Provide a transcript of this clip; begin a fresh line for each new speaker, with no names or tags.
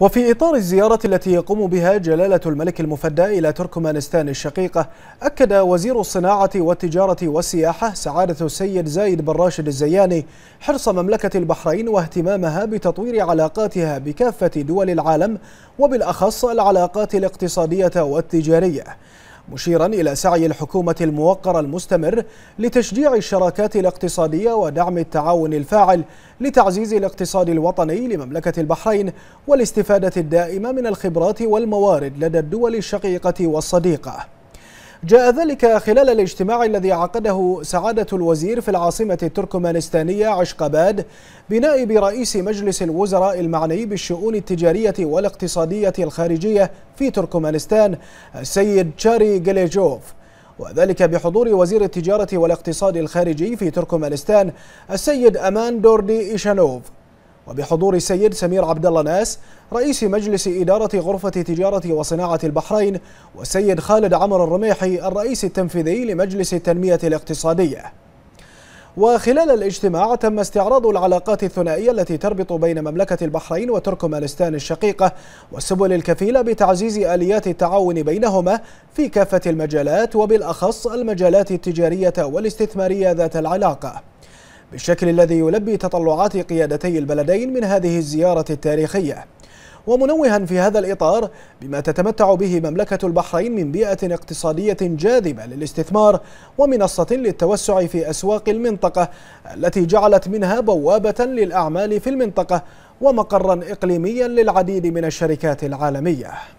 وفي إطار الزيارة التي يقوم بها جلالة الملك المفدى إلى تركمانستان الشقيقة أكد وزير الصناعة والتجارة والسياحة سعادة السيد زايد بن راشد الزياني حرص مملكة البحرين واهتمامها بتطوير علاقاتها بكافة دول العالم وبالأخص العلاقات الاقتصادية والتجارية مشيرا إلى سعي الحكومة الموقرة المستمر لتشجيع الشراكات الاقتصادية ودعم التعاون الفاعل لتعزيز الاقتصاد الوطني لمملكة البحرين والاستفادة الدائمة من الخبرات والموارد لدى الدول الشقيقة والصديقة جاء ذلك خلال الاجتماع الذي عقده سعادة الوزير في العاصمة التركمانستانية عشقباد بنائب رئيس مجلس الوزراء المعني بالشؤون التجارية والاقتصادية الخارجية في تركمانستان السيد تشاري جليجوف وذلك بحضور وزير التجارة والاقتصاد الخارجي في تركمانستان السيد أمان دوردي إيشانوف وبحضور السيد سمير عبد الله ناس رئيس مجلس إدارة غرفة تجارة وصناعة البحرين والسيد خالد عمر الرميحي الرئيس التنفيذي لمجلس التنمية الاقتصادية وخلال الاجتماع تم استعراض العلاقات الثنائية التي تربط بين مملكة البحرين وتركمانستان الشقيقة والسبل الكفيلة بتعزيز آليات التعاون بينهما في كافة المجالات وبالأخص المجالات التجارية والاستثمارية ذات العلاقة بالشكل الذي يلبي تطلعات قيادتي البلدين من هذه الزيارة التاريخية ومنوها في هذا الإطار بما تتمتع به مملكة البحرين من بيئة اقتصادية جاذبة للاستثمار ومنصة للتوسع في أسواق المنطقة التي جعلت منها بوابة للأعمال في المنطقة ومقرا إقليميا للعديد من الشركات العالمية